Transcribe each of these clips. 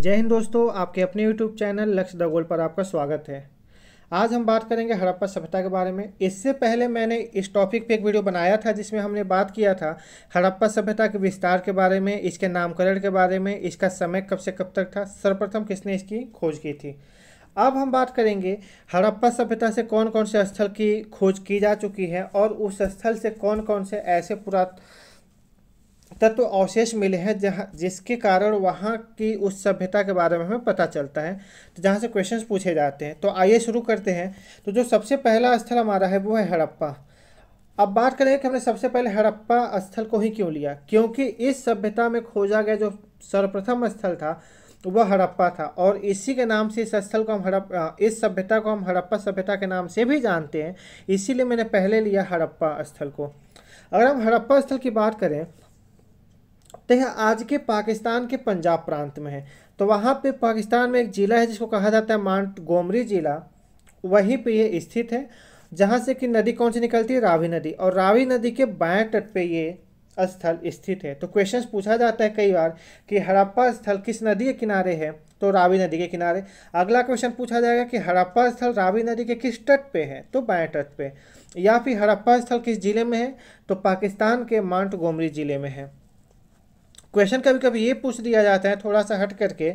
जय हिंद दोस्तों आपके अपने यूट्यूब चैनल लक्ष्य दगोल पर आपका स्वागत है आज हम बात करेंगे हड़प्पा सभ्यता के बारे में इससे पहले मैंने इस टॉपिक पे एक वीडियो बनाया था जिसमें हमने बात किया था हड़प्पा सभ्यता के विस्तार के बारे में इसके नामकरण के बारे में इसका समय कब से कब तक था सर्वप्रथम किसने इसकी खोज की थी अब हम बात करेंगे हड़प्पा सभ्यता से कौन कौन से स्थल की खोज की जा चुकी है और उस स्थल से कौन कौन से ऐसे पुरात तत्व तो अवशेष मिले हैं जहाँ जिसके कारण वहाँ की उस सभ्यता के बारे में हमें पता चलता है तो जहाँ से क्वेश्चन पूछे जाते हैं तो आइए शुरू करते हैं तो जो सबसे पहला स्थल हमारा है वो है हड़प्पा अब बात करें कि हमने सबसे पहले हड़प्पा स्थल को ही क्यों लिया क्योंकि इस सभ्यता में खोजा गया जो सर्वप्रथम स्थल था वह हड़प्पा था और इसी के नाम से इस स्थल को हम हड़प इस सभ्यता को हम हड़प्पा सभ्यता के नाम से भी जानते हैं इसीलिए मैंने पहले लिया हड़प्पा स्थल को अगर हम हड़प्पा स्थल की बात करें तथा आज के पाकिस्तान के पंजाब प्रांत में है तो वहाँ पे पाकिस्तान में एक ज़िला है जिसको कहा जाता है माउंट गोमरी ज़िला वहीं पे ये स्थित है जहाँ से कि नदी कौन सी निकलती है रावी नदी और रावी नदी के बाएँ तट पर ये स्थल स्थित है तो क्वेश्चन पूछा जाता है कई बार कि हड़प्पा स्थल किस नदी के किनारे है तो रावी नदी के किनारे अगला क्वेश्चन पूछा जाएगा कि हड़प्पा स्थल रावी नदी के किस तट पे है तो बाएं तट पे या फिर हड़प्पा स्थल किस जिले में है तो पाकिस्तान के माउंट गोमरी जिले में है क्वेश्चन कभी कभी ये पूछ दिया जाता है थोड़ा सा हट करके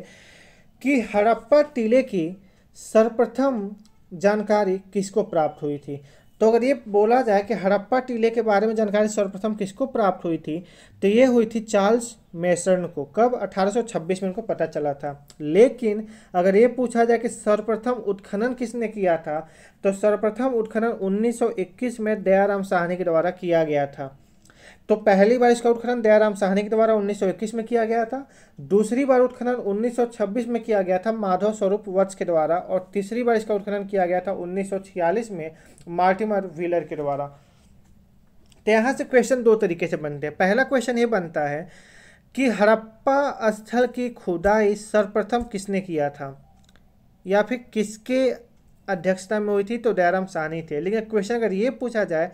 कि हड़प्पा टीले की सर्वप्रथम जानकारी किसको प्राप्त हुई थी तो अगर ये बोला जाए कि हड़प्पा टीले के बारे में जानकारी सर्वप्रथम किसको प्राप्त हुई थी तो ये हुई थी चार्ल्स मेसर्न को कब 1826 में उनको पता चला था लेकिन अगर ये पूछा जाए कि सर्वप्रथम उत्खनन किसने किया था तो सर्वप्रथम उत्खनन 1921 में दयाराम साहनी के द्वारा किया गया था तो पहली बार इसका उत्खनन दयाराम साहनी के द्वारा 1921 में किया गया था दूसरी बार उत्खनन 1926 में किया गया था माधव स्वरूप वत्स के द्वारा और तीसरी बार इसका उत्खनन किया गया था 1946 में मार्टिमर व्हीलर के द्वारा तो यहाँ से क्वेश्चन दो तरीके से बनते हैं पहला क्वेश्चन ये बनता है कि हड़प्पा स्थल की खुदाई सर्वप्रथम किसने किया था या फिर किसके अध्यक्षता में हुई थी तो दयाराम सानी थे लेकिन क्वेश्चन अगर ये पूछा जाए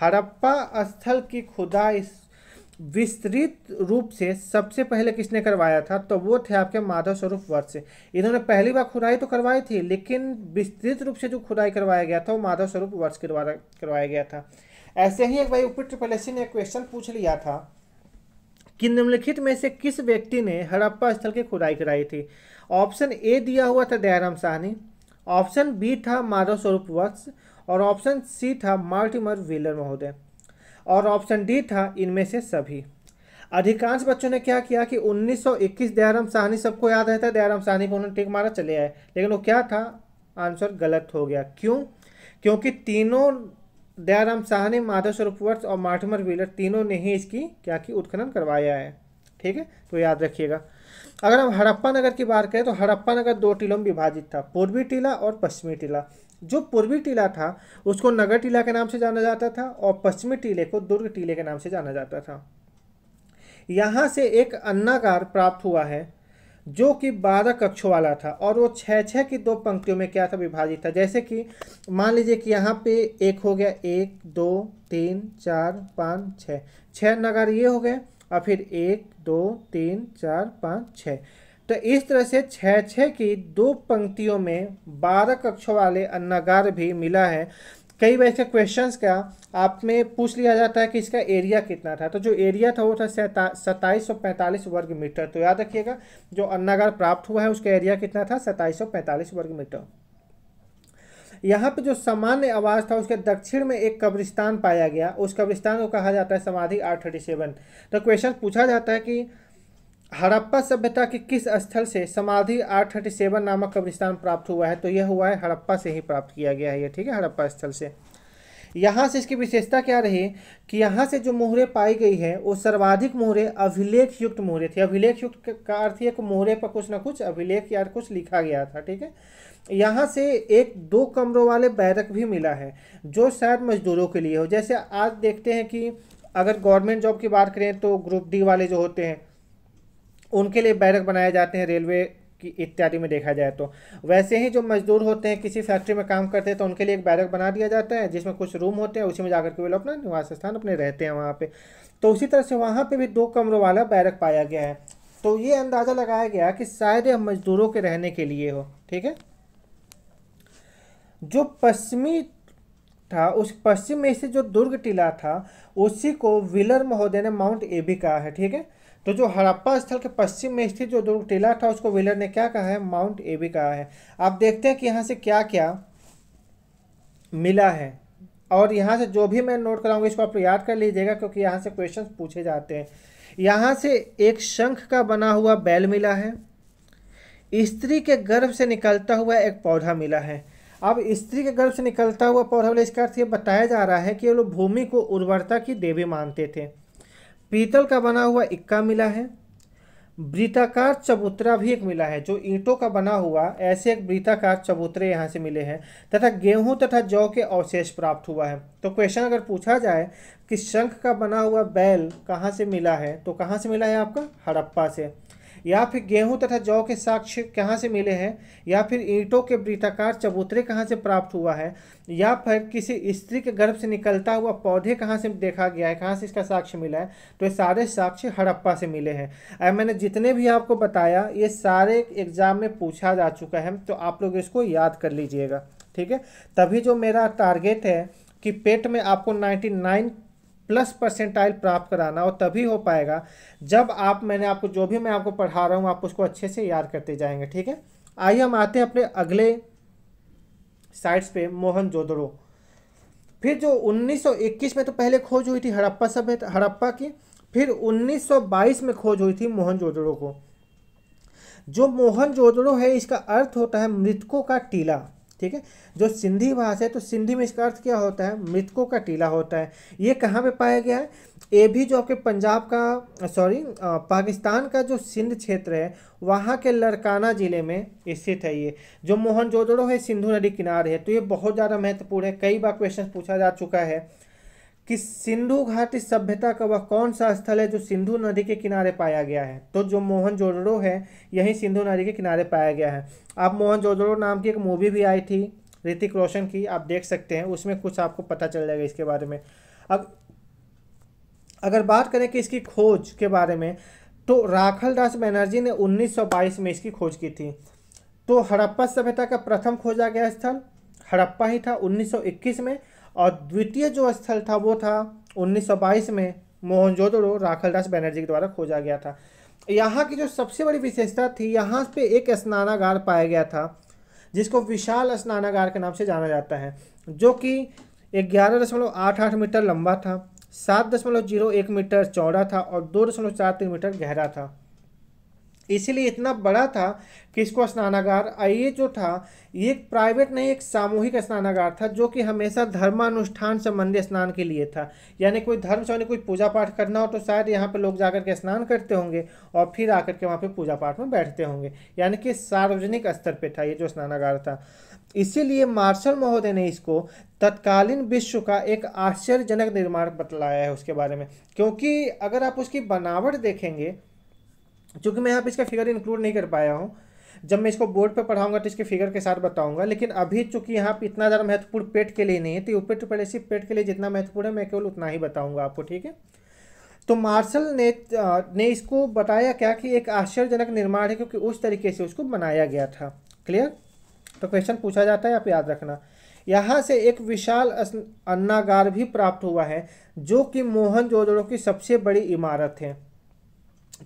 हड़प्पा स्थल की खुदाई विस्तृत रूप से सबसे पहले किसने करवाया था तो वो थे आपके माधव स्वरूप वर्ष इन्होंने पहली बार खुदाई तो करवाई थी लेकिन विस्तृत रूप से जो खुदाई करवाया गया था वो माधव स्वरूप वर्ष के द्वारा करवाया गया था ऐसे ही एक भाई उपी पलेसी ने क्वेश्चन पूछ लिया था कि निम्नलिखित में से किस व्यक्ति ने हड़प्पा स्थल की खुदाई कराई थी ऑप्शन ए दिया हुआ था दयाराम साहनी ऑप्शन बी था माधव स्वरूप वत्स और ऑप्शन सी था मार्टिमर व्हीलर महोदय और ऑप्शन डी था इनमें से सभी अधिकांश बच्चों ने क्या किया कि 1921 दयाराम साहनी सबको याद रहता है दयाराम साहनी को उन्होंने टिक मारा चले आए लेकिन वो क्या था आंसर गलत हो गया क्यों क्योंकि तीनों दयाराम साहनी माधव स्वरूप और मार्टिमर व्हीलर तीनों ने ही इसकी क्या की उत्खनन करवाया है ठीक है तो याद रखिएगा अगर हम हड़प्पा नगर की बात करें तो हड़प्पा नगर दो टीलों में विभाजित था पूर्वी टीला और पश्चिमी टीला जो पूर्वी टीला था उसको नगर टीला के नाम से जाना जाता था और पश्चिमी टीले को दुर्ग टीले के नाम से जाना जाता था यहाँ से एक अन्नागार प्राप्त हुआ है जो कि बारह कक्षों वाला था और वो छः छः की दो पंक्तियों में क्या था विभाजित था जैसे कि मान लीजिए कि यहाँ पे एक हो गया एक दो तीन चार पाँच छः छः नगर ये हो गए और फिर एक दो तीन चार पाँच छः तो इस तरह से छः छः की दो पंक्तियों में बारह कक्षों वाले अन्नागार भी मिला है कई वैसे क्वेश्चंस का आप में पूछ लिया जाता है कि इसका एरिया कितना था तो जो एरिया था वो था सत्ताईस सौ पैंतालीस वर्ग मीटर तो याद रखिएगा जो अन्नागार प्राप्त हुआ है उसका एरिया कितना था सत्ताईस सौ पैंतालीस वर्ग मीटर यहाँ पे जो सामान्य आवास था उसके दक्षिण में एक कब्रिस्तान पाया गया उस कब्रिस्तान को कहा जाता है समाधि आर थर्टी सेवन तो क्वेश्चन पूछा जाता है कि हड़प्पा सभ्यता के किस स्थल से समाधि आर थर्टी सेवन नामक कब्रिस्तान प्राप्त हुआ है तो यह हुआ है हड़प्पा से ही प्राप्त किया गया है ये ठीक है हड़प्पा स्थल से यहाँ से इसकी विशेषता क्या रही कि यहाँ से जो मोहरे पाई गई है वो सर्वाधिक मोहरे अभिलेख युक्त मोहरे थे अभिलेख युक्त का अर्थ है कि मोहरे पर कुछ ना कुछ अभिलेख या कुछ लिखा गया था ठीक है यहाँ से एक दो कमरों वाले बैरक भी मिला है जो शायद मजदूरों के लिए हो जैसे आज देखते हैं कि अगर गवर्नमेंट जॉब की बात करें तो ग्रुप डी वाले जो होते हैं उनके लिए बैरक बनाए जाते हैं रेलवे इत्यादि में देखा जाए तो वैसे ही जो मजदूर होते हैं किसी फैक्ट्री में काम करते हैं तो उनके लिए एक बैरक बना दिया जाता है जिसमें कुछ रूम होते हैं उसी में जाकर के वे लोग अपना निवास स्थान अपने रहते हैं वहाँ पर तो उसी तरह से वहाँ पर भी दो कमरों वाला बैरक पाया गया है तो ये अंदाज़ा लगाया गया कि शायद यह मजदूरों के रहने के लिए हो ठीक है जो पश्चिमी था उस पश्चिम में से जो दुर्ग टीला था उसी को विलर महोदय ने माउंट एबी कहा है ठीक है तो जो हड़प्पा स्थल के पश्चिम में स्थित जो दुर्ग टीला था उसको विलर ने क्या कहा है माउंट एबी कहा है आप देखते हैं कि यहाँ से क्या क्या मिला है और यहाँ से जो भी मैं नोट कराऊंगा इसको आप याद कर लीजिएगा क्योंकि यहाँ से क्वेश्चन पूछे जाते हैं यहाँ से एक शंख का बना हुआ बैल मिला है स्त्री के गर्भ से निकलता हुआ एक पौधा मिला है अब स्त्री के गर्भ से निकलता हुआ पौधा मिला इसका अर्थ ये बताया जा रहा है कि ये लोग भूमि को उर्वरता की देवी मानते थे पीतल का बना हुआ इक्का मिला है वृताकार चबूतरा भी एक मिला है जो ईंटों का बना हुआ ऐसे एक वृताकार चबूतरे यहाँ से मिले हैं तथा गेहूं तथा जौ के अवशेष प्राप्त हुआ है तो क्वेश्चन अगर पूछा जाए कि शंख का बना हुआ बैल कहाँ से मिला है तो कहाँ से मिला है आपका हड़प्पा से या फिर गेहूं तथा जौ के साक्ष्य कहाँ से मिले हैं या फिर ईंटों के वृत्ताकार चबूतरे कहाँ से प्राप्त हुआ है या फिर किसी स्त्री के गर्भ से निकलता हुआ पौधे कहाँ से देखा गया है कहाँ से इसका साक्ष्य मिला है तो ये सारे साक्ष्य हड़प्पा से मिले हैं और मैंने जितने भी आपको बताया ये सारे एग्ज़ाम में पूछा जा चुका है तो आप लोग इसको याद कर लीजिएगा ठीक है तभी जो मेरा टारगेट है कि पेट में आपको 99 प्लस परसेंटाइल प्राप्त कराना और तभी हो पाएगा जब आप मैंने आपको जो भी मैं आपको पढ़ा रहा हूँ आप उसको अच्छे से याद करते जाएंगे ठीक है आइए हम आते हैं अपने अगले साइट्स पे मोहन जोदड़ो फिर जो 1921 में तो पहले खोज हुई थी हड़प्पा सभ्यता हड़प्पा की फिर 1922 में खोज हुई थी मोहन जोदड़ो को जो मोहन जोदड़ो है इसका अर्थ होता है मृतकों का टीला ठीक है जो सिंधी भाषा है तो सिंधी में इसका अर्थ क्या होता है मृतकों का टीला होता है ये कहाँ पे पाया गया है ये भी जो आपके पंजाब का सॉरी पाकिस्तान का जो सिंध क्षेत्र है वहाँ के लड़काना ज़िले में स्थित है ये जो मोहनजोदड़ो है सिंधु नदी किनारे है तो ये बहुत ज़्यादा महत्वपूर्ण है कई बार क्वेश्चन पूछा जा चुका है कि सिंधु घाटी सभ्यता का वह कौन सा स्थल है जो सिंधु नदी के किनारे पाया गया है तो जो मोहन जोदड़ो है यही सिंधु नदी के किनारे पाया गया है अब मोहन जोदड़ो नाम की एक मूवी भी आई थी ऋतिक रोशन की आप देख सकते हैं उसमें कुछ आपको पता चल जाएगा इसके बारे में अब अगर बात करें कि इसकी खोज के बारे में तो राखल दास बनर्जी ने 1922 में इसकी खोज की थी तो हड़प्पा सभ्यता का प्रथम खोजा गया स्थल हड़प्पा ही था 1921 में और द्वितीय जो स्थल था वो था 1922 में मोहनजोदड़ो राखलदास बैनर्जी के द्वारा खोजा गया था यहाँ की जो सबसे बड़ी विशेषता थी यहाँ पे एक स्नानागार पाया गया था जिसको विशाल स्नानागार के नाम से जाना जाता है जो कि ग्यारह दशमलव आठ आठ मीटर लंबा था सात दशमलव जीरो एक मीटर चौड़ा था और दो दशमलव चार तीन मीटर गहरा था इसीलिए इतना बड़ा था कि इसको स्नानागार ये जो था ये एक प्राइवेट नहीं एक सामूहिक स्नानागार था जो कि हमेशा धर्मानुष्ठान संबंधी स्नान के लिए था यानी कोई धर्म से कोई पूजा पाठ करना हो तो शायद यहाँ पे लोग जाकर के स्नान करते होंगे और फिर आकर के वहाँ पे पूजा पाठ में बैठते होंगे यानी कि सार्वजनिक स्तर पर था ये जो स्नानागार था इसीलिए मार्शल महोदय ने इसको तत्कालीन विश्व का एक आश्चर्यजनक निर्माण बतलाया है उसके बारे में क्योंकि अगर आप उसकी बनावट देखेंगे चूँकि मैं यहाँ पर इसका फिगर इंक्लूड नहीं कर पाया हूँ जब मैं इसको बोर्ड पे पढ़ाऊंगा तो इसके फिगर के साथ बताऊंगा लेकिन अभी चूंकि यहाँ पे इतना ज़्यादा महत्वपूर्ण पेट के लिए नहीं है तो यूपी ट्रिपल एस पेट के लिए जितना महत्वपूर्ण है मैं केवल उतना ही बताऊंगा आपको ठीक है तो मार्शल ने ने इसको बताया क्या कि एक आश्चर्यजनक निर्माण है क्योंकि उस तरीके से उसको बनाया गया था क्लियर तो क्वेश्चन पूछा जाता है आप याद रखना यहाँ से एक विशाल अन्नागार भी प्राप्त हुआ है जो कि मोहन की सबसे बड़ी इमारत है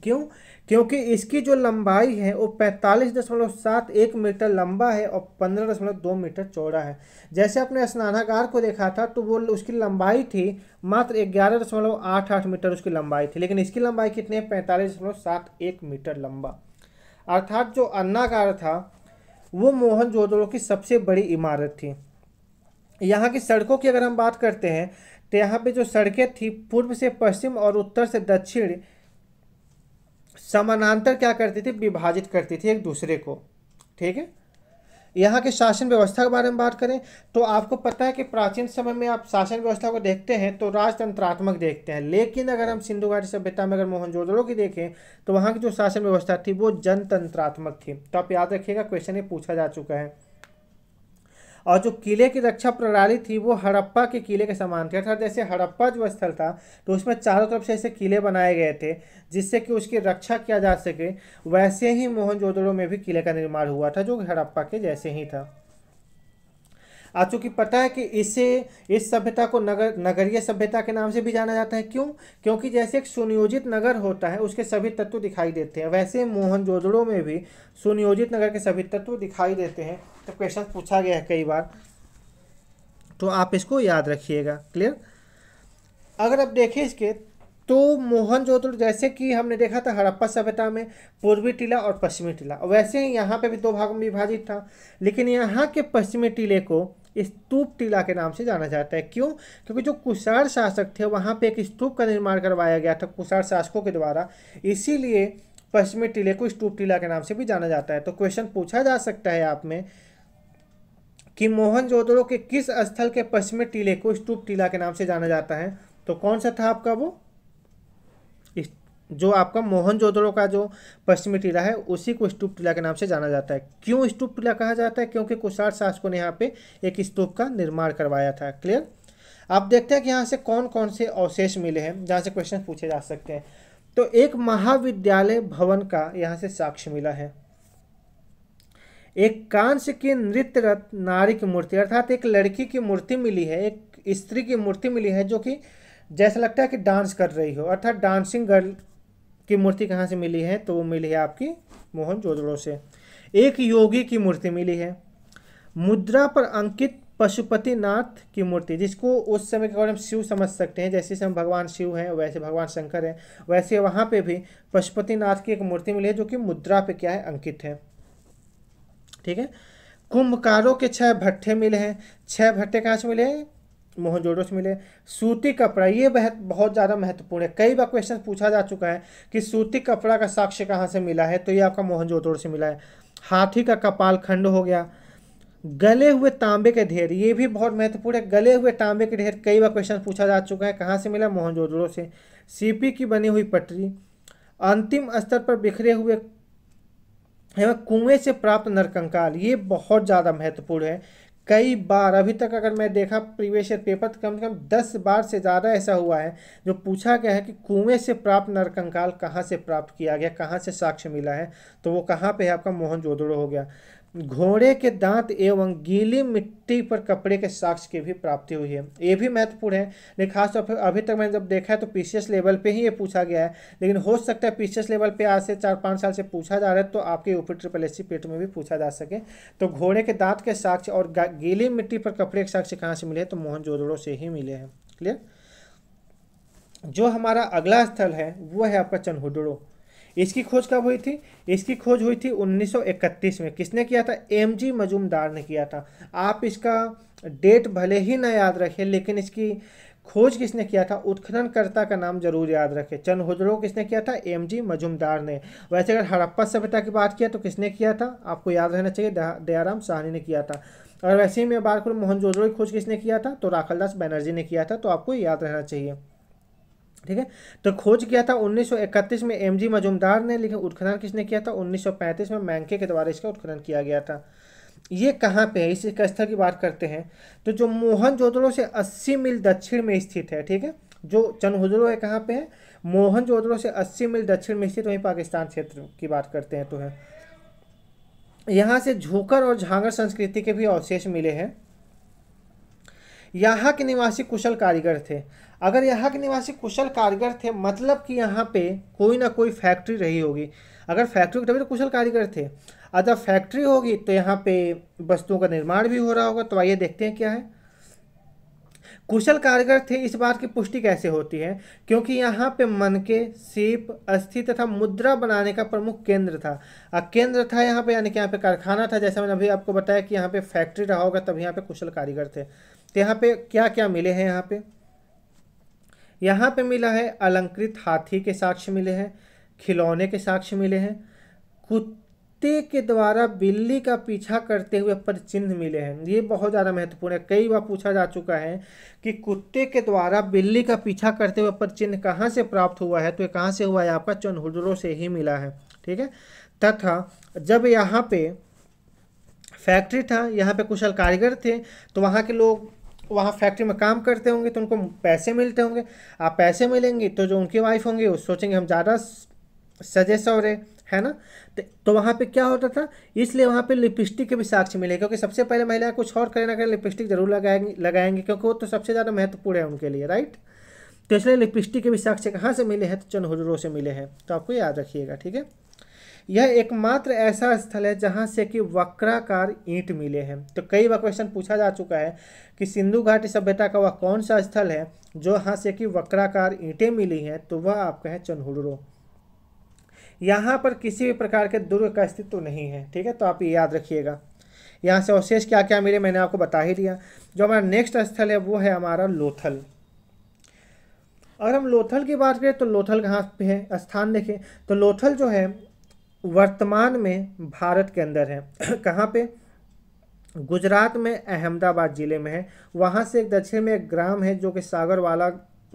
क्यों क्योंकि इसकी जो लंबाई है वो पैंतालीस दशमलव सात एक मीटर लंबा है और पंद्रह दशमलव दो मीटर चौड़ा है जैसे आपने स्नानागार को देखा था तो वो उसकी लंबाई थी मात्र ग्यारह दशमलव आठ आठ मीटर उसकी लंबाई थी लेकिन इसकी लंबाई कितनी है पैंतालीस दशमलव सात एक मीटर लंबा अर्थात जो अन्नागार था वो जोदड़ो की सबसे बड़ी इमारत थी यहाँ की सड़कों की अगर हम बात करते हैं तो यहाँ पे जो सड़कें थी पूर्व से पश्चिम और उत्तर से दक्षिण समानांतर क्या करती थी विभाजित करती थी एक दूसरे को ठीक है यहाँ के शासन व्यवस्था के बारे में बात करें तो आपको पता है कि प्राचीन समय में आप शासन व्यवस्था को देखते हैं तो राजतंत्रात्मक देखते हैं लेकिन अगर हम सिंधु घाटी सभ्यता में अगर मोहनजोदड़ो की देखें तो वहाँ की जो शासन व्यवस्था थी वो जनतंत्रात्मक थी तो आप याद रखिएगा क्वेश्चन ये पूछा जा चुका है और जो किले की रक्षा प्रणाली थी वो हड़प्पा के किले के समान थी अर्थात जैसे हड़प्पा जो स्थल था तो उसमें चारों तरफ से ऐसे किले बनाए गए थे जिससे कि उसकी रक्षा किया जा सके वैसे ही मोहनजोदड़ो में भी किले का निर्माण हुआ था जो हड़प्पा के जैसे ही था आ चूँकि पता है कि इसे इस सभ्यता को नगर नगरीय सभ्यता के नाम से भी जाना जाता है क्यों क्योंकि जैसे एक सुनियोजित नगर होता है उसके सभी तत्व दिखाई देते हैं वैसे मोहनजोदड़ो में भी सुनियोजित नगर के सभी तत्व दिखाई देते हैं तो क्वेश्चन पूछा गया है कई बार तो आप इसको याद रखिएगा क्लियर अगर आप देखें इसके तो मोहन मोहनजोदड़ो जैसे कि हमने देखा था हड़प्पा सभ्यता में पूर्वी टीला और पश्चिमी टीला वैसे ही यहाँ पे भी दो भागों में विभाजित था लेकिन यहाँ के पश्चिमी टीले को स्तूप टीला के नाम से जाना जाता है क्यों क्योंकि जो कुषाण शासक थे वहाँ पे एक स्तूप का निर्माण करवाया गया था कुषाण शासकों के द्वारा इसीलिए पश्चिमी टीले को स्तूप टीला के नाम से भी जाना जाता है तो क्वेश्चन पूछा जा सकता है आप में कि मोहनजोदड़ो के किस स्थल के पश्चिमी टीले को स्तूप टीला के नाम से जाना जाता है तो कौन सा था आपका वो जो आपका मोहनजोदड़ो का जो पश्चिमी टीला है उसी को स्तूप टीला के नाम से जाना जाता है क्यों स्तूप टीला कहा जाता है क्योंकि कुशार शासकों ने यहाँ पे एक स्तूप का निर्माण करवाया था क्लियर आप देखते हैं कि यहाँ से कौन कौन से अवशेष मिले हैं जहाँ से क्वेश्चन पूछे जा सकते हैं तो एक महाविद्यालय भवन का यहाँ से साक्ष्य मिला है एक कांस्य की नृत्य नारी की मूर्ति अर्थात एक लड़की की मूर्ति मिली है एक स्त्री की मूर्ति मिली है जो कि जैसा लगता है कि डांस कर रही हो अर्थात डांसिंग गर्ल की मूर्ति कहाँ से मिली है तो वो मिली है आपकी मोहन जोजड़ों से एक योगी की मूर्ति मिली है मुद्रा पर अंकित पशुपतिनाथ की मूर्ति जिसको उस समय के हम शिव समझ सकते हैं जैसे हम भगवान शिव हैं वैसे भगवान शंकर हैं वैसे वहाँ पे भी पशुपतिनाथ की एक मूर्ति मिली है जो कि मुद्रा पे क्या है अंकित है ठीक है कुंभकारों के छह भट्ठे मिले हैं छह भट्टे कहाँ से मिले मोहनजोड़ो से मिले सूती कपड़ा ये बहुत ज़्यादा महत्वपूर्ण है कई बार क्वेश्चन पूछा जा चुका है कि सूती कपड़ा का साक्ष्य कहाँ से मिला है तो ये आपका मोहनजोदड़ो से मिला है हाथी का कपाल खंड हो गया गले हुए तांबे के ढेर ये भी बहुत महत्वपूर्ण है गले हुए तांबे के ढेर कई बार क्वेश्चन पूछा जा चुका है कहाँ से मिला मोहनजोदड़ो से सीपी की बनी हुई पटरी अंतिम स्तर पर बिखरे हुए एवं कुएं से प्राप्त नरकंकाल ये बहुत ज़्यादा महत्वपूर्ण है कई बार अभी तक अगर मैं देखा प्रीवियस ईयर पेपर तो कम से कम दस बार से ज़्यादा ऐसा हुआ है जो पूछा गया है कि कुएं से प्राप्त नरकंकाल कहाँ से प्राप्त किया गया कहाँ से साक्ष्य मिला है तो वो कहाँ पे है आपका मोहन हो गया घोड़े के दांत एवं गीली मिट्टी पर कपड़े के साक्ष्य की भी प्राप्ति हुई है ये भी महत्वपूर्ण है लेकिन खासतौर पर अभी तक मैंने जब देखा है तो पीसीएस लेवल पे ही ये पूछा गया है लेकिन हो सकता है पीसीएस लेवल पे आज से चार पाँच साल से पूछा जा रहा है तो आपके यूपी ट्रिपल एस पेट में भी पूछा जा सके तो घोड़े के दाँत के साक्ष्य और गीली मिट्टी पर कपड़े के साक्ष्य कहाँ से मिले हैं तो मोहन से ही मिले हैं क्लियर जो हमारा अगला स्थल है वो है आपका चनहुडड़ो इसकी खोज कब हुई थी इसकी खोज हुई थी 1931 में किसने किया था एम जी मजूमदार ने किया था आप इसका डेट भले ही ना याद रखें लेकिन इसकी खोज किसने किया था उत्खननकर्ता का नाम जरूर याद रखें चंद हजरों किसने किया था एम जी मजूमदार ने वैसे अगर हड़प्पा सभ्यता की बात किया तो किसने किया था आपको याद रहना चाहिए दयाराम साहनी ने किया था और वैसे ही मैं बात करूँ जोजरो की खोज किसने किया था तो राखलदास बनर्जी ने किया था तो आपको याद रहना चाहिए ठीक है तो खोज किया था 1931 में एमजी मजुमदार ने लेकिन उत्खनन किसने किया था 1935 में मैंके के द्वारा इसका उत्खनन किया गया था ये कहाँ पे है इस स्थल की बात करते हैं तो जो मोहन से 80 मील दक्षिण में स्थित है ठीक है जो चनहुजरो है कहाँ पे है मोहन से 80 मील दक्षिण में स्थित वहीं पाकिस्तान क्षेत्र की बात करते हैं तो है यहाँ से झोकर और झांगर संस्कृति के भी अवशेष मिले हैं यहाँ के निवासी कुशल कारीगर थे अगर यहाँ के निवासी कुशल कारीगर थे मतलब कि यहाँ पे कोई ना कोई फैक्ट्री रही होगी अगर फैक्ट्री तभी तो कुशल कारीगर थे अगर फैक्ट्री होगी तो यहाँ पे वस्तुओं का निर्माण भी हो रहा होगा तो आइए देखते हैं क्या है कुशल कारीगर थे इस बात की पुष्टि कैसे होती है क्योंकि यहाँ पे मन के सीप अस्थि तथा मुद्रा बनाने का प्रमुख केंद्र था और केंद्र था यहाँ पे यानी कि यहाँ पे कारखाना था जैसा मैंने अभी आपको बताया कि यहाँ पे फैक्ट्री रहा होगा तब यहाँ पे कुशल कारीगर थे तो यहाँ पे क्या क्या मिले हैं यहाँ पे यहाँ पे मिला है अलंकृत हाथी के साक्ष्य मिले हैं खिलौने के साक्ष्य मिले हैं कुत्ते के द्वारा बिल्ली का पीछा करते हुए पर चिन्ह मिले हैं ये बहुत ज़्यादा महत्वपूर्ण है कई बार पूछा जा चुका है कि कुत्ते के द्वारा बिल्ली का पीछा करते हुए पर चिन्ह कहाँ से प्राप्त हुआ है तो ये कहाँ से हुआ है आपका चुनहुजरों से ही मिला है ठीक है तथा जब यहाँ पे फैक्ट्री था यहाँ पे कुशल कारीगर थे तो वहाँ के लोग वहाँ फैक्ट्री में काम करते होंगे तो उनको पैसे मिलते होंगे आप पैसे मिलेंगे तो जो उनकी वाइफ होंगी वो सोचेंगे हम ज़्यादा सजे रहे है ना तो, तो वहाँ पे क्या होता था इसलिए वहाँ पे लिपस्टिक के भी साक्ष्य मिले क्योंकि सबसे पहले महिला कुछ और करें ना करें लिपस्टिक जरूर लगाएंगे लगाएंगे क्योंकि वो तो सबसे ज़्यादा महत्वपूर्ण है उनके लिए राइट तो इसलिए लिपस्टिक के भी साक्ष्य कहाँ से मिले हैं तो चंद से मिले हैं तो आपको याद रखिएगा ठीक है यह एकमात्र ऐसा स्थल है जहाँ से कि वक्राकार ईंट मिले हैं तो कई बार क्वेश्चन पूछा जा चुका है कि सिंधु घाटी सभ्यता का वह कौन सा स्थल है जो यहाँ से कि वक्राकार ईंटें मिली हैं तो वह आपका है चन्हुड़ो यहाँ पर किसी भी प्रकार के दुर्ग का अस्तित्व नहीं है ठीक है तो आप ये याद रखिएगा यहाँ से अवशेष क्या क्या मिले मैंने आपको बता ही दिया जो हमारा नेक्स्ट स्थल है वो है हमारा लोथल अगर हम लोथल की बात करें तो लोथल कहाँ पे है स्थान देखें तो लोथल जो है वर्तमान में भारत के अंदर है कहाँ पे गुजरात में अहमदाबाद ज़िले में है वहाँ से एक दक्षिण में एक ग्राम है जो कि सागरवाला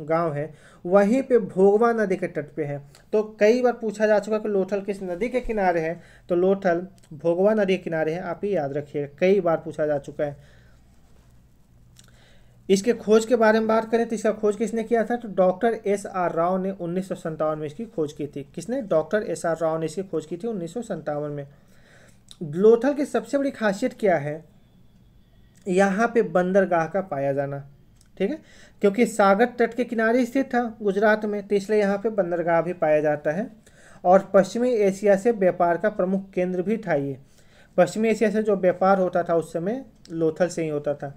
गांव है वहीं पे भोगवा नदी के तट पे है तो कई बार पूछा जा चुका है कि लोथल किस नदी के किनारे है तो लोथल भोगवा नदी के किनारे है आप ही याद रखिए कई बार पूछा जा चुका है इसके खोज के बारे में बात करें तो इसका खोज किसने किया था तो डॉक्टर एस आर राव ने उन्नीस में इसकी खोज की थी किसने डॉक्टर एस आर राव ने इसकी खोज की थी उन्नीस में लोथल की सबसे बड़ी खासियत क्या है यहाँ पे बंदरगाह का पाया जाना ठीक है क्योंकि सागर तट के किनारे स्थित था गुजरात में तो इसलिए यहाँ पर बंदरगाह भी पाया जाता है और पश्चिमी एशिया से व्यापार का प्रमुख केंद्र भी था ये पश्चिमी एशिया से जो व्यापार होता था उस समय लोथल से ही होता था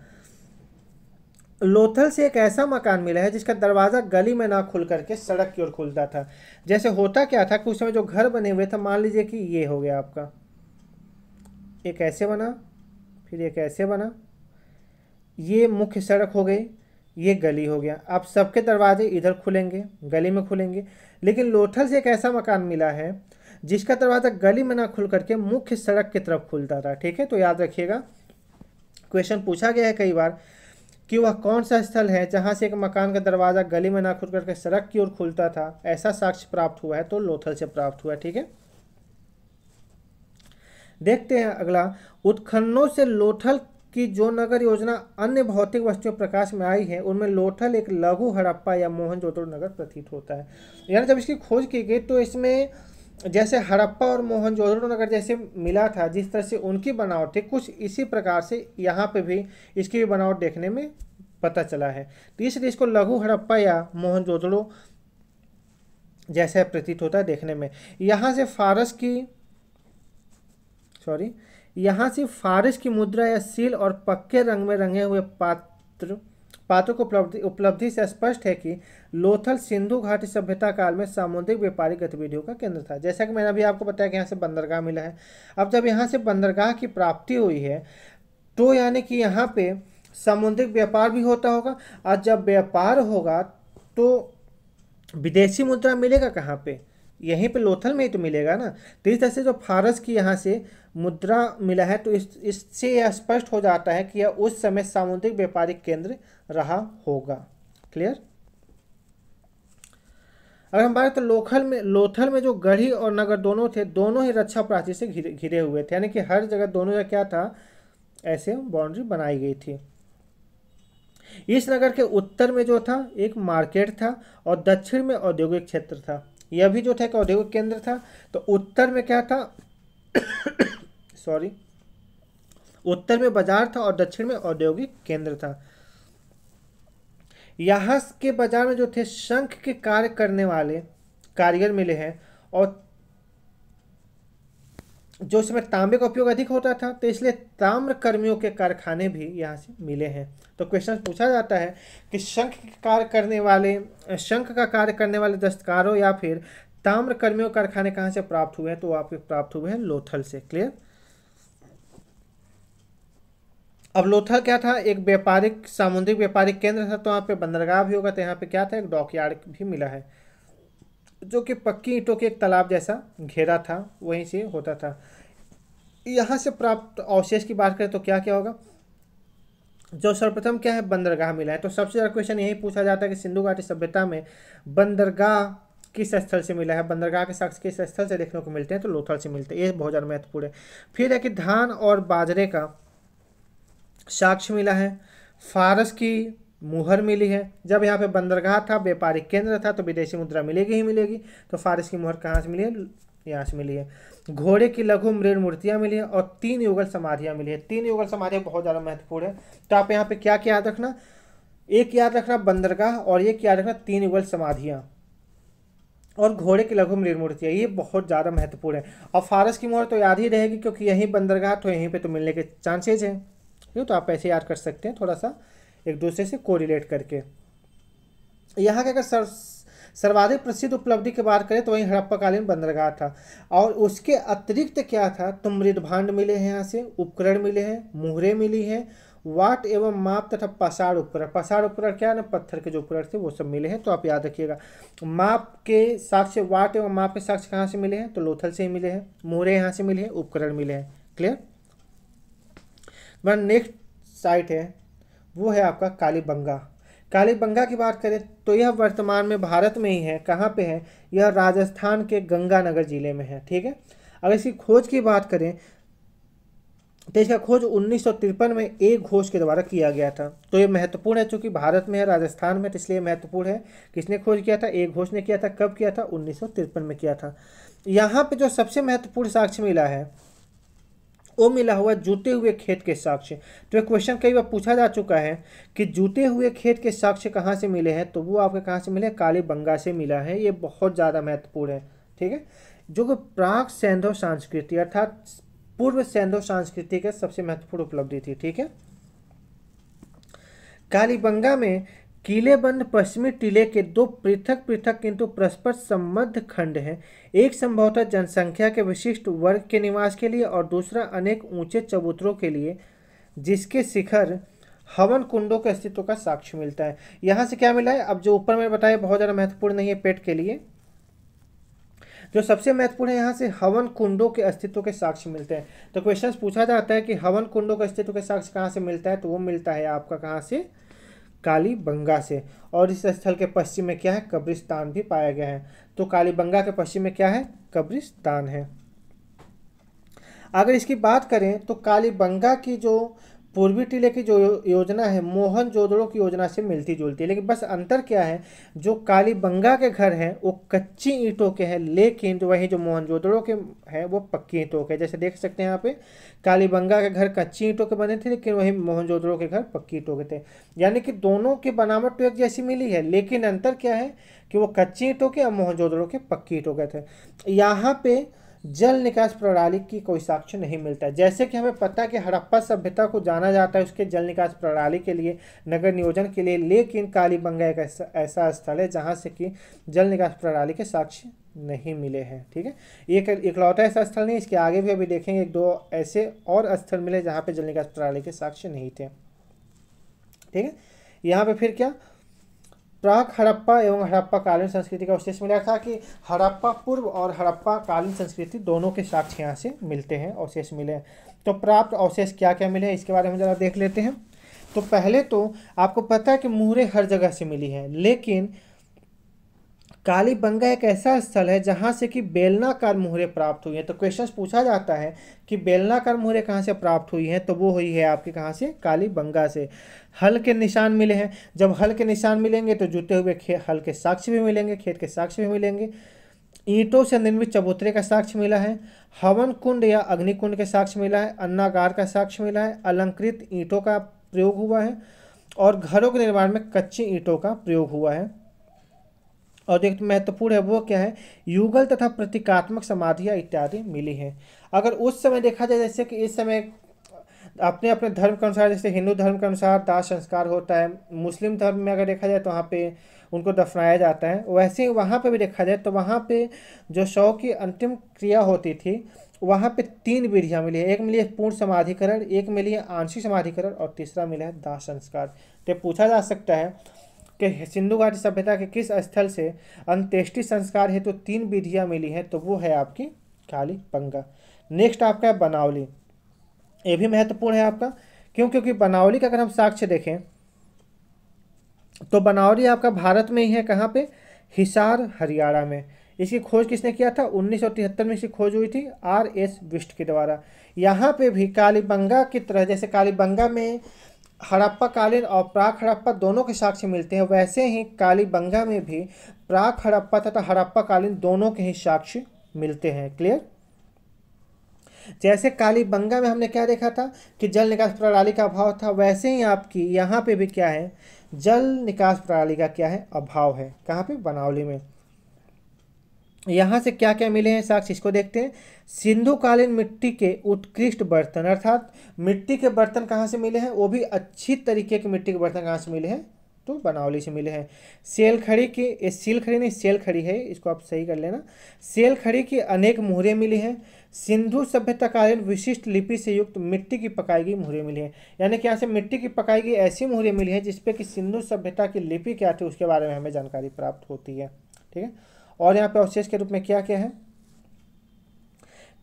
लोथल से एक ऐसा मकान मिला है जिसका दरवाज़ा गली में ना खुल करके सड़क की ओर खुलता था जैसे होता क्या था कि उस समय जो घर बने हुए थे मान लीजिए कि ये हो गया आपका एक ऐसे बना फिर एक ऐसे बना ये मुख्य सड़क हो गई ये गली हो गया आप सबके दरवाजे इधर खुलेंगे गली में खुलेंगे लेकिन लोथल से एक ऐसा मकान मिला है जिसका दरवाज़ा गली में ना खुल करके मुख्य सड़क की तरफ खुलता था ठीक है तो याद रखिएगा क्वेश्चन पूछा गया है कई बार कि वह कौन सा स्थल है जहां से एक मकान का दरवाज़ा गली में ना खुल करके सड़क की ओर खुलता था ऐसा साक्ष्य प्राप्त हुआ है तो लोथल से प्राप्त हुआ ठीक है देखते हैं अगला उत्खननों से लोथल की जो नगर योजना अन्य भौतिक वस्तुओं प्रकाश में आई है उनमें लोथल एक लघु हड़प्पा या मोहनजोदड़ो नगर प्रतीत होता है यानी जब इसकी खोज की गई तो इसमें जैसे हड़प्पा और मोहनजोदड़ो नगर जैसे मिला था जिस तरह से उनकी बनावट थी कुछ इसी प्रकार से यहाँ पे भी इसकी भी बनावट देखने में पता चला है तो इसलिए इसको लघु हड़प्पा या मोहनजोदड़ो जैसा प्रतीत होता है देखने में यहाँ से फारस की सॉरी यहाँ से फारस की मुद्रा या सील और पक्के रंग में रंगे हुए पात्र पातुक उपलब्धि उपलब्धि से स्पष्ट है कि लोथल सिंधु घाटी सभ्यता काल में सामुद्रिक व्यापारिक गतिविधियों का केंद्र था जैसा कि मैंने अभी आपको बताया कि यहाँ से बंदरगाह मिला है अब जब यहाँ से बंदरगाह की प्राप्ति हुई है तो यानी कि यहाँ पे सामुद्रिक व्यापार भी होता होगा और जब व्यापार होगा तो विदेशी मुद्रा मिलेगा कहाँ पे यहीं पे लोथल में ही तो मिलेगा ना तो इस तरह से जो फारस की यहाँ से मुद्रा मिला है तो इस इससे यह स्पष्ट हो जाता है कि यह उस समय सामुद्रिक व्यापारिक केंद्र रहा होगा क्लियर अगर हम बात करें तो लोथल में लोथल में जो गढ़ी और नगर दोनों थे दोनों ही रक्षा प्राची से घिरे घिरे हुए थे यानी कि हर जगह दोनों का क्या था ऐसे बाउंड्री बनाई गई थी इस नगर के उत्तर में जो था एक मार्केट था और दक्षिण में औद्योगिक क्षेत्र था यह भी जो था एक औद्योगिक केंद्र था तो उत्तर में क्या था सॉरी उत्तर में बाजार था और दक्षिण में औद्योगिक केंद्र था यहां के बाजार में जो थे शंख के कार्य करने वाले कारीगर मिले हैं और जो इसमें तांबे का उपयोग अधिक होता था तो इसलिए ताम्र कर्मियों के कारखाने भी यहाँ से मिले हैं तो क्वेश्चन पूछा जाता है कि शंख कार्य करने वाले शंख का कार्य करने वाले दस्तकारों या फिर ताम्र कर्मियों के कारखाने कहाँ से प्राप्त हुए हैं तो आपके प्राप्त हुए हैं लोथल से क्लियर अब लोथल क्या था एक व्यापारिक सामुद्रिक व्यापारिक केंद्र था तो यहाँ पे बंदरगाह भी होगा तो यहाँ पे क्या था एक डॉकयार्ड भी मिला है जो कि पक्की ईंटों के एक तालाब जैसा घेरा था वहीं से होता था यहाँ से प्राप्त अवशेष की बात करें तो क्या क्या होगा जो सर्वप्रथम क्या है बंदरगाह मिला है तो सबसे ज़्यादा क्वेश्चन यही पूछा जाता है कि सिंधु घाटी सभ्यता में बंदरगाह किस स्थल से मिला है बंदरगाह के साक्ष किस स्थल से देखने को मिलते हैं तो लोथल से मिलते हैं ये बहुत ज़्यादा महत्वपूर्ण है फिर है कि धान और बाजरे का साक्ष्य मिला है फारस की मुहर मिली है जब यहाँ पे बंदरगाह था व्यापारिक केंद्र था तो विदेशी मुद्रा मिलेगी ही मिलेगी तो फारस की मुहर कहाँ से मिली है यहाँ से मिली है घोड़े की लघु मृण मूर्तियाँ मिली है और तीन युगल समाधियाँ मिली है तीन युगल समाधियाँ बहुत ज़्यादा महत्वपूर्ण है तो आप यहाँ पे क्या क्या याद रखना एक याद रखना बंदरगाह और एक याद रखना तीन युगल समाधियाँ और घोड़े की लघु मृण मूर्तियाँ ये बहुत ज़्यादा महत्वपूर्ण है और फारस की मोहर तो याद ही रहेगी क्योंकि यहीं बंदरगाह तो यहीं पर तो मिलने के चांसेज हैं ये तो आप ऐसे याद कर सकते हैं थोड़ा सा एक दूसरे से कोरिलेट करके यहाँ के अगर सर सर्वाधिक प्रसिद्ध उपलब्धि की बात करें तो वही हड़प्पाकालीन बंदरगाह था और उसके अतिरिक्त क्या था तो मृदभांड मिले हैं यहाँ से उपकरण मिले हैं मुहरे मिली हैं वाट एवं माप तथा पसाड़ उपकरण पसाड़ उपकरण क्या है ना पत्थर के जो उपकरण थे वो सब मिले हैं तो आप याद रखिएगा माप के साक्ष्य वाट एवं माप के साक्ष्य कहाँ से मिले हैं तो लोथल से ही मिले हैं मोहरे यहाँ से मिले हैं उपकरण मिले हैं क्लियर नेक्स्ट साइट है वो है आपका कालीबंगा कालीबंगा की बात करें तो यह वर्तमान में भारत में ही है कहाँ पे है यह राजस्थान के गंगानगर जिले में है ठीक है अगर इसकी खोज की बात करें तो इसका खोज उन्नीस में एक घोष के द्वारा किया गया था तो ये महत्वपूर्ण है चूँकि भारत में है राजस्थान में तो इसलिए महत्वपूर्ण है किसने खोज किया था एक घोष ने किया था कब किया था उन्नीस में किया था यहाँ पर जो सबसे महत्वपूर्ण साक्ष्य मिला है वो मिला हुआ जूते हुए खेत के साक्ष्य तो एक क्वेश्चन कई बार पूछा जा चुका है कि जूते हुए खेत के साक्ष्य कहाँ से मिले हैं तो वो आपके कहाँ से मिले काली बंगा से मिला है ये बहुत ज़्यादा महत्वपूर्ण है ठीक है जो कि प्राग सैंधव संस्कृति अर्थात पूर्व सैंधव संस्कृति का सबसे महत्वपूर्ण उपलब्धि थी ठीक है कालीबंगा में किलेबंद पश्चिमी टीले के दो पृथक पृथक किंतु परस्पर संबद्ध खंड हैं एक संभवतः जनसंख्या के विशिष्ट वर्ग के निवास के लिए और दूसरा अनेक ऊंचे चबूतरों के लिए जिसके शिखर हवन कुंडों के अस्तित्व का साक्ष्य मिलता है यहाँ से क्या मिला है अब जो ऊपर मैंने बताया बहुत ज़्यादा महत्वपूर्ण नहीं है पेट के लिए जो सबसे महत्वपूर्ण है यहाँ से हवन कुंडों के अस्तित्व के साक्ष्य मिलते हैं तो क्वेश्चन पूछा जाता है कि हवन कुंडों के अस्तित्व के साक्ष्य कहाँ से मिलता है तो वो मिलता है आपका कहाँ से कालीबंगा से और इस स्थल के पश्चिम में क्या है कब्रिस्तान भी पाया गया है तो कालीबंगा के पश्चिम में क्या है कब्रिस्तान है अगर इसकी बात करें तो कालीबंगा की जो पूर्वी टीले की जो योजना है मोहन जोदड़ो की योजना से मिलती जुलती है लेकिन बस अंतर क्या है जो कालीबंगा के घर हैं वो कच्ची ईंटों के हैं लेकिन जो वहीं जो मोहन जोदड़ो के हैं वो पक्की ईंटों के जैसे देख सकते हैं यहाँ पे कालीबंगा के घर कच्ची ईंटों के बने थे लेकिन वहीं मोहन जोदड़ो के घर पक्की ईंटों के थे यानी कि दोनों की बनावट तो एक जैसी मिली है लेकिन अंतर क्या है कि वो कच्ची ईंटों के और मोहन जोदड़ो के पक्की ईंटों के थे यहाँ पर जल निकास प्रणाली की कोई साक्ष्य नहीं मिलता जैसे कि हमें पता है कि हड़प्पा सभ्यता को जाना जाता है उसके जल निकास प्रणाली के लिए नगर नियोजन के लिए लेकिन कालीबंगा एक ऐसा ऐसा स्थल है जहाँ से कि जल निकास प्रणाली के साक्ष्य नहीं मिले हैं ठीक है एक इकलौता ऐसा स्थल नहीं इसके आगे भी अभी देखेंगे एक दो ऐसे और स्थल मिले जहाँ पर जल निकास प्रणाली के साक्ष्य नहीं थे ठीक है यहाँ पे फिर क्या प्राक हड़प्पा एवं हड़प्पा कालीन संस्कृति का अवशेष मिला था कि हड़प्पा पूर्व और हड़प्पा कालीन संस्कृति दोनों के साक्ष्य यहाँ से मिलते हैं अवशेष मिले तो प्राप्त अवशेष क्या क्या मिले इसके बारे में ज़रा देख लेते हैं तो पहले तो आपको पता है कि मुहरें हर जगह से मिली हैं लेकिन कालीबंगा एक ऐसा स्थल है जहाँ से कि बेलनाकार मुहरें प्राप्त हुई हैं तो क्वेश्चन पूछा जाता है कि बेलनाकार मुहरें कहाँ से प्राप्त हुई हैं तो वो हुई है आपके कहाँ से कालीबंगा से हल के निशान मिले हैं जब हल के निशान मिलेंगे तो जुटे हुए हल के साक्ष्य भी मिलेंगे खेत के साक्ष्य भी मिलेंगे ईंटों से निर्मित चबूतरे का साक्ष्य मिला है हवन कुंड या अग्निकुंड के साक्ष्य मिला है अन्नागार का साक्ष्य मिला है अलंकृत ईंटों का प्रयोग हुआ है और घरों के निर्माण में कच्ची ईंटों का प्रयोग हुआ है और जो तो महत्वपूर्ण है वो क्या है युगल तथा प्रतीकात्मक समाधियाँ इत्यादि मिली हैं अगर उस समय देखा जाए जैसे कि इस समय अपने अपने धर्म के अनुसार जैसे हिंदू धर्म के अनुसार दाह संस्कार होता है मुस्लिम धर्म में अगर देखा जाए तो वहाँ पे उनको दफनाया जाता है वैसे वहाँ पर भी देखा जाए तो वहाँ पे जो शव की अंतिम क्रिया होती थी वहाँ पे तीन विधियाँ मिली है एक मिली है पूर्ण समाधिकरण एक मिली है आंशिक समाधिकरण और तीसरा मिला है दाह संस्कार तो पूछा जा सकता है कि सिंधु घाटी सभ्यता के किस स्थल से अंत्येष्टि संस्कार हेतु तो तीन विधियाँ मिली हैं तो वो है आपकी खाली पंगा नेक्स्ट आपका है बनावली ये भी महत्वपूर्ण है आपका क्यों क्योंकि बनावली का अगर हम साक्ष्य देखें तो बनावली आपका भारत में ही है कहाँ पे हिसार हरियाणा में इसकी खोज किसने किया था उन्नीस में इसकी खोज हुई थी आर एस विष्ट के द्वारा यहाँ पे भी कालीबंगा की तरह जैसे कालीबंगा में हड़प्पा कालीन और प्राक हड़प्पा दोनों के साक्ष्य मिलते हैं वैसे ही कालीबंगा में भी प्राक हड़प्पा तथा हड़प्पा कालीन दोनों के ही साक्ष्य मिलते हैं क्लियर जैसे कालीबंगा में हमने क्या देखा था कि जल निकास प्रणाली का अभाव था वैसे ही आपकी यहाँ पे भी क्या है जल निकास प्रणाली का क्या है अभाव है कहाँ पे बनावली में यहाँ से क्या क्या मिले हैं साक्ष इसको देखते हैं सिंधु कालीन मिट्टी के उत्कृष्ट बर्तन अर्थात मिट्टी के बर्तन कहाँ से मिले हैं वो भी अच्छी तरीके के मिट्टी के बर्तन कहाँ से मिले हैं तो बनावली से मिले हैं सेल खड़ी की सील खड़ी नहीं सेल खड़ी है इसको आप सही कर लेना सेल खड़ी की अनेक मुहरें मिली हैं सिंधु सभ्यताकालीन विशिष्ट लिपि से युक्त मिट्टी की पकाई गई मुहरें मिली हैं यानी कि यहाँ से मिट्टी की पकाई गई ऐसी मुहरें मिली हैं जिसपे कि सिंधु सभ्यता की लिपि क्या थी उसके बारे में हमें जानकारी प्राप्त होती है ठीक है और यहाँ पे अवशेष के रूप में क्या क्या है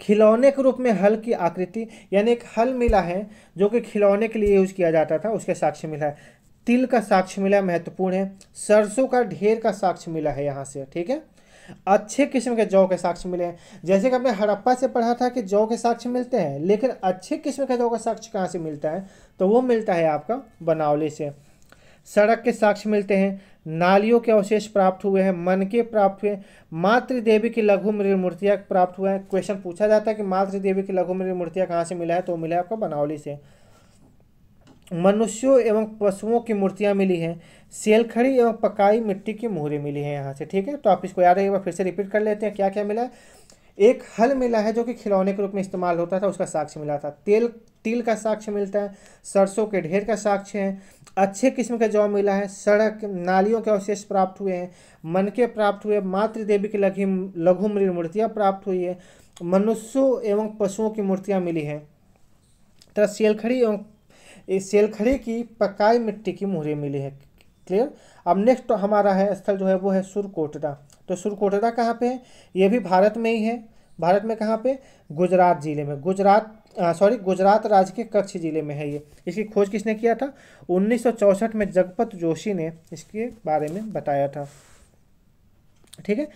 खिलौने के रूप में हल की आकृति यानी एक हल मिला है जो कि खिलौने के लिए यूज किया जाता था उसके साक्ष्य मिला है तिल का साक्ष्य मिला महत्वपूर्ण है सरसों का ढेर का साक्ष्य मिला है यहाँ से ठीक है अच्छे किस्म के जौ के साक्ष्य मिले हैं जैसे कि हमने हड़प्पा से पढ़ा था कि जौ के साक्ष्य मिलते हैं लेकिन अच्छे किस्म के जौ का साक्ष्य कहाँ से मिलता है तो वो मिलता है आपका बनावली से सड़क के साक्ष्य मिलते हैं नालियों के अवशेष प्राप्त हुए हैं मन के प्राप्त हुए मातृदेवी की लघु मृ मूर्तियाँ प्राप्त हुए हैं क्वेश्चन पूछा जाता है कि मातृ देवी की लघु मृ मूर्तियाँ कहाँ से मिला है तो मिला है आपका बनावली से मनुष्यों एवं पशुओं की मूर्तियाँ मिली हैं सेलखड़ी एवं पकाई मिट्टी की मोहरें मिली हैं यहाँ से ठीक है तो आप इसको याद रखिए फिर से रिपीट कर लेते हैं क्या क्या मिला है एक हल मिला है जो कि खिलौने के रूप में इस्तेमाल होता था उसका साक्ष्य मिला था तेल तिल का साक्ष्य मिलता है सरसों के ढेर का साक्ष्य है अच्छे किस्म का जौ मिला है सड़क नालियों के अवशेष प्राप्त हुए हैं मनके प्राप्त हुए मातृदेवी की लघु लघु मूर्तियाँ प्राप्त हुई है मनुष्यों एवं पशुओं की मूर्तियाँ मिली हैं तथा सेलखड़ी एवं सेलखड़ी की पकाई मिट्टी की मुहरें मिली है क्लियर अब नेक्स्ट हमारा है स्थल जो है वो है सुरकोटरा तो सुरकोटरा कहाँ पे है ये भी भारत में ही है भारत में कहाँ पे गुजरात ज़िले में गुजरात सॉरी गुजरात राज्य के कच्छ जिले में है ये इसकी खोज किसने किया था उन्नीस में जगपत जोशी ने इसके बारे में बताया था ठीक है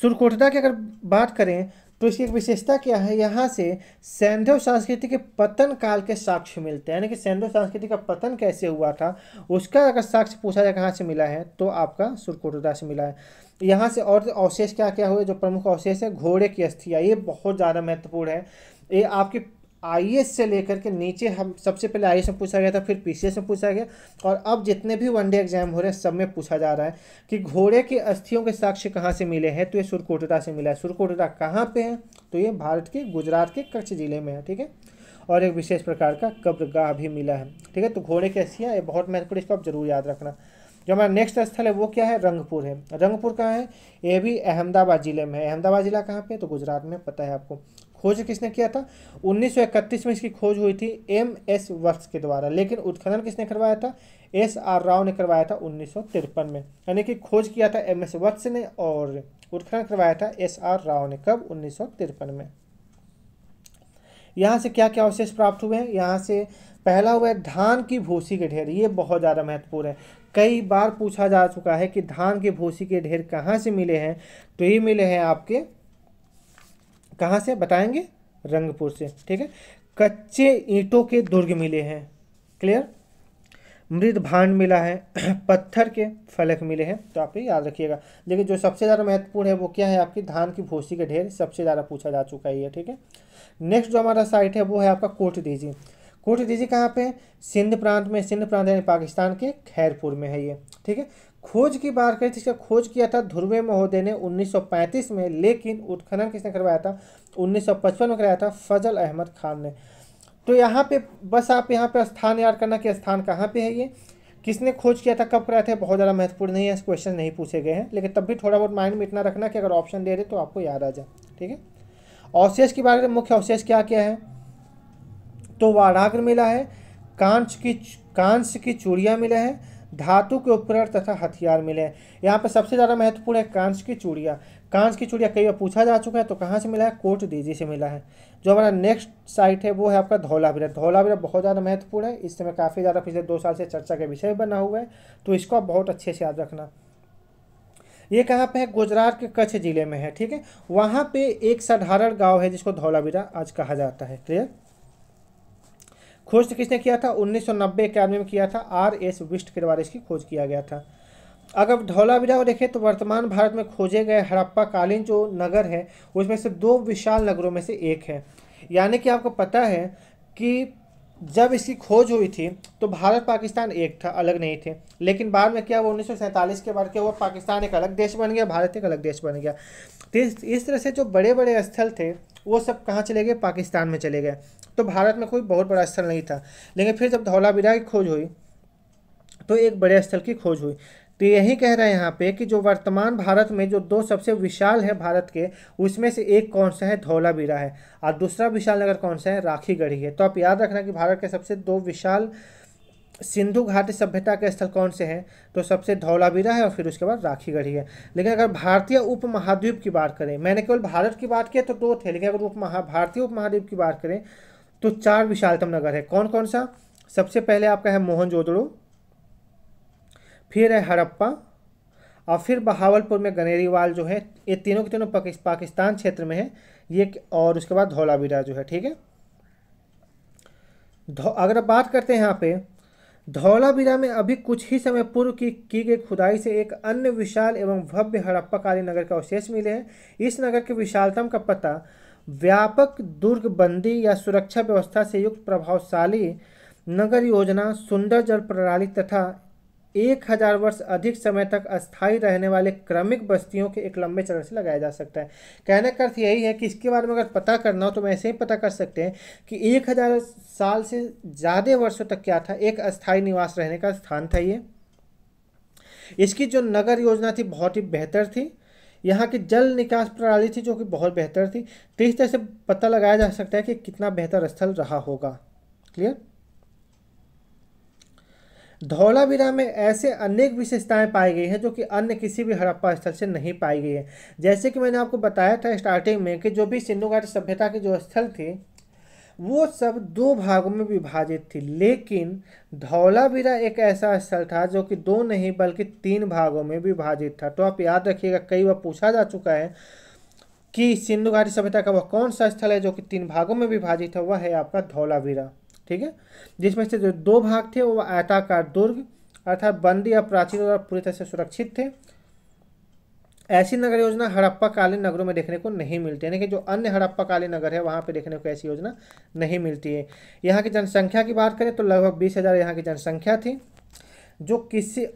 सुरकोटरा की अगर बात करें तो इसकी एक विशेषता क्या है यहाँ से सैंधव संस्कृति के पतन काल के साक्ष्य मिलते हैं यानी कि सैंधव संस्कृति का पतन कैसे हुआ था उसका अगर साक्ष्य पूछा जाए कहाँ से मिला है तो आपका सुरकोटरा से मिला है यहाँ से और अवशेष क्या क्या हुए जो प्रमुख अवशेष है घोड़े की अस्थियाँ ये बहुत ज़्यादा महत्वपूर्ण है ये आपके आई से लेकर के नीचे हम सबसे पहले आई में पूछा गया था फिर पी में पूछा गया और अब जितने भी वनडे एग्जाम हो रहे हैं सब में पूछा जा रहा है कि घोड़े के अस्थियों के साक्ष्य कहाँ से मिले हैं तो ये सुरकोटरा से मिला है सुरकोटरा कहाँ पे है तो ये भारत के गुजरात के कच्छ जिले में है ठीक है और एक विशेष प्रकार का कब्रगाह भी मिला है ठीक है तो घोड़े की अस्थियाँ ये बहुत महत्वपूर्ण इसको आप जरूर याद रखना जो हमारा नेक्स्ट स्थल है वो क्या है रंगपुर है रंगपुर कहाँ है ये भी अहमदाबाद ज़िले में है अहमदाबाद ज़िला कहाँ पे तो गुजरात में पता है आपको खोज किसने किया था 1931 में इसकी खोज हुई थी एम एस वर्क्स के द्वारा लेकिन उत्खनन किसने करवाया था एस आर राव ने करवाया था उन्नीस में यानी कि खोज किया था एम एस वर्क्स ने और उत्खनन करवाया था एस आर राव ने कब उन्नीस में यहाँ से क्या क्या अवशेष प्राप्त हुए हैं यहाँ से पहला हुआ है धान की भूसी के ढेर ये बहुत ज़्यादा महत्वपूर्ण है कई बार पूछा जा चुका है कि धान के भूसी के ढेर कहाँ से मिले हैं तो ये मिले हैं आपके कहाँ से बताएंगे रंगपुर से ठीक है कच्चे ईंटों के दुर्ग मिले हैं क्लियर मृद भांड मिला है पत्थर के फलक मिले हैं तो आप ये याद रखिएगा लेकिन जो सबसे ज़्यादा महत्वपूर्ण है वो क्या है आपकी धान की भूसी के ढेर सबसे ज़्यादा पूछा जा चुका है ठीक है नेक्स्ट जो हमारा साइट है वो है आपका कोट दीजिए कोट दीजिए कहाँ पे सिंध प्रांत में सिंध प्रांत यानी पाकिस्तान के खैरपुर में है ये ठीक है खोज की बात करें तो इसका खोज किया था ध्रुवे महोदय ने 1935 में लेकिन उत्खनन किसने करवाया था 1955 में कराया था फजल अहमद खान ने तो यहाँ पे बस आप यहाँ पे स्थान याद करना कि स्थान कहाँ पे है ये किसने खोज किया था कब कराया था बहुत ज़्यादा महत्वपूर्ण नहीं है क्वेश्चन नहीं पूछे गए हैं लेकिन तब भी थोड़ा बहुत माइंड में इतना रखना कि अगर ऑप्शन दे दे तो आपको याद आ जाए ठीक है अवशेष की बात करें मुख्य अवशेष क्या क्या है तो वाणाग्र मिला है कांच की कांस की चूड़ियाँ मिले हैं धातु के उपकरण तथा हथियार मिले हैं यहाँ पर सबसे ज़्यादा महत्वपूर्ण है कांच की चूड़ियाँ कांच की चूड़िया कई बार पूछा जा चुका है तो कहाँ से मिला है कोट डीजी से मिला है जो हमारा नेक्स्ट साइट है वो है आपका धौलावीरा धौलावीरा बहुत ज़्यादा महत्वपूर्ण है इस समय काफ़ी ज़्यादा पिछले दो साल से चर्चा का विषय बना हुआ है तो इसको आप बहुत अच्छे से याद रखना ये कहाँ पे है गुजरात के कच्छ जिले में है ठीक है वहाँ पे एक साधारण गांव है जिसको धौलावीरा आज कहा जाता है क्लियर खोज तो किसने किया था उन्नीस सौ नब्बे में किया था आर एस विस्ट के द्वारा इसकी खोज किया गया था अगर धौलावीरा को देखें तो वर्तमान भारत में खोजे गए हड़प्पा कालीन जो नगर है उसमें से दो विशाल नगरों में से एक है यानी कि आपको पता है कि जब इसकी खोज हुई थी तो भारत पाकिस्तान एक था अलग नहीं थे लेकिन बाद में क्या वो उन्नीस के बाद क्या हुआ पाकिस्तान एक अलग देश बन गया भारत एक अलग देश बन गया तो इस तरह से जो बड़े बड़े स्थल थे वो सब कहाँ चले गए पाकिस्तान में चले गए तो भारत में कोई बहुत बड़ा स्थल नहीं था लेकिन फिर जब धौलावीरा की खोज हुई तो एक बड़े स्थल की खोज हुई तो यही कह रहे हैं यहाँ पे कि जो वर्तमान भारत में जो दो सबसे विशाल है भारत के उसमें से एक कौन सा है धौलावीरा है और दूसरा विशाल नगर कौन सा है राखीगढ़ी है तो आप याद रखना कि भारत के सबसे दो विशाल सिंधु घाटी सभ्यता के स्थल कौन से हैं तो सबसे धौलावीरा है और फिर उसके बाद राखीगढ़ी है लेकिन अगर भारतीय उप महाद्वीप की बात करें मैंने केवल भारत की बात की तो दो थे लेकिन अगर उप महा भारतीय उप महाद्वीप की बात करें तो चार विशालतम नगर है कौन कौन सा सबसे पहले आपका है मोहनजोदड़ो फिर है हड़प्पा और फिर बहावलपुर में गनेरीवाल जो है ये तीनों के तीनों पाकिस्तान क्षेत्र में है ये और उसके बाद धौलावीरा जो है ठीक है अगर बात करते हैं यहाँ पे धौलावीरा में अभी कुछ ही समय पूर्व की की गई खुदाई से एक अन्य विशाल एवं भव्य हड़प्पाकालीन नगर का अवशेष मिले हैं इस नगर के विशालतम का पता व्यापक दुर्गबंदी या सुरक्षा व्यवस्था से युक्त प्रभावशाली नगर योजना सुंदर जल प्रणाली तथा एक हजार वर्ष अधिक समय तक अस्थायी रहने वाले क्रमिक बस्तियों के एक लंबे चरण से लगाया जा सकता है कहने का अर्थ यही है कि इसके बारे में अगर पता करना हो तो मैं ऐसे ही पता कर सकते हैं कि एक हजार साल से ज़्यादा वर्षों तक क्या था एक अस्थायी निवास रहने का स्थान था ये इसकी जो नगर योजना थी बहुत ही बेहतर थी यहाँ की जल निकास प्रणाली थी जो कि बहुत बेहतर थी तो इस तरह से पता लगाया जा सकता है कि कितना बेहतर स्थल रहा होगा क्लियर धौलावीरा में ऐसे अनेक विशेषताएं पाई गई हैं जो कि अन्य किसी भी हड़प्पा स्थल से नहीं पाई गई है जैसे कि मैंने आपको बताया था स्टार्टिंग में कि जो भी सिंधु घाटी सभ्यता के जो स्थल थे वो सब दो भागों में विभाजित थी लेकिन धौलावीरा एक ऐसा स्थल था जो कि दो नहीं बल्कि तीन भागों में विभाजित था तो आप याद रखिएगा कई बार पूछा जा चुका है कि सिंधु घाटी सभ्यता का वह कौन सा स्थल है जो कि तीन भागों में विभाजित है वह है आपका धौलावीरा ठीक है जिसमें से जो दो भाग थे वो आयताकार दुर्ग अर्थात बंदी या प्राचीन और पूरी तरह से सुरक्षित थे ऐसी नगर योजना हड़प्पा कालीन नगरों में देखने को नहीं मिलती यानी कि जो अन्य हड़प्पा कालीन नगर है वहाँ पे देखने को ऐसी योजना नहीं मिलती है यहाँ की जनसंख्या की बात करें तो लगभग बीस हज़ार यहाँ की जनसंख्या थी जो किसी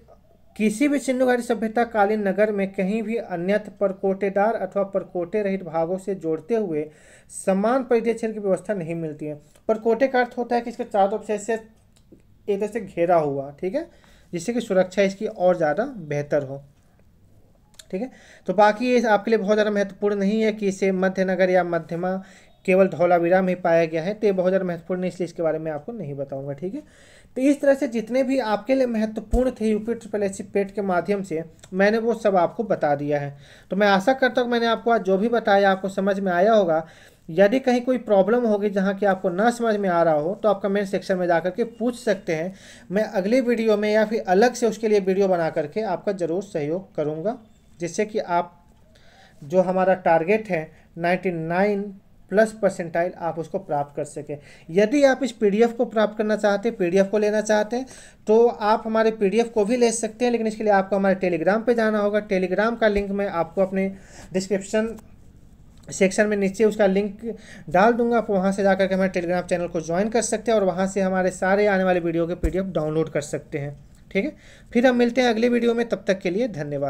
किसी भी घाटी सभ्यता कालीन नगर में कहीं भी अन्यथ परकोटेदार अथवा परकोटे रहित भागों से जोड़ते हुए समान परिधेय क्षेत्र की व्यवस्था नहीं मिलती है परकोटे का अर्थ होता है कि इसके चारों तरफ से एक तरह से घेरा हुआ ठीक है जिससे कि सुरक्षा इसकी और ज़्यादा बेहतर हो ठीक है तो बाकी ये आपके लिए बहुत ज़्यादा महत्वपूर्ण नहीं है कि इसे मध्य नगर या मध्यमा केवल धौला विराम ही पाया गया है तो ये बहुत ज़्यादा महत्वपूर्ण है इसलिए इसके बारे में आपको नहीं बताऊंगा ठीक है तो इस तरह से जितने भी आपके लिए महत्वपूर्ण थे यूपी ट्रिपल एस पेट के माध्यम से मैंने वो सब आपको बता दिया है तो मैं आशा करता हूँ मैंने आपको आज जो भी बताया आपको समझ में आया होगा यदि कहीं कोई प्रॉब्लम होगी जहाँ की आपको ना समझ में आ रहा हो तो आप कमेंट सेक्शन में जा करके पूछ सकते हैं मैं अगली वीडियो में या फिर अलग से उसके लिए वीडियो बना करके आपका ज़रूर सहयोग करूँगा जिससे कि आप जो हमारा टारगेट है 99 प्लस परसेंटाइल आप उसको प्राप्त कर सकें यदि आप इस पीडीएफ को प्राप्त करना चाहते हैं पीडीएफ को लेना चाहते हैं तो आप हमारे पीडीएफ को भी ले सकते हैं लेकिन इसके लिए आपको हमारे टेलीग्राम पे जाना होगा टेलीग्राम का लिंक मैं आपको अपने डिस्क्रिप्शन सेक्शन में नीचे उसका लिंक डाल दूंगा आप वहाँ से जाकर के हमारे टेलीग्राम चैनल को ज्वाइन कर सकते हैं और वहाँ से हमारे सारे आने वाले वीडियो के पीडीएफ डाउनलोड कर सकते हैं ठीक है फिर हम मिलते हैं अगले वीडियो में तब तक के लिए धन्यवाद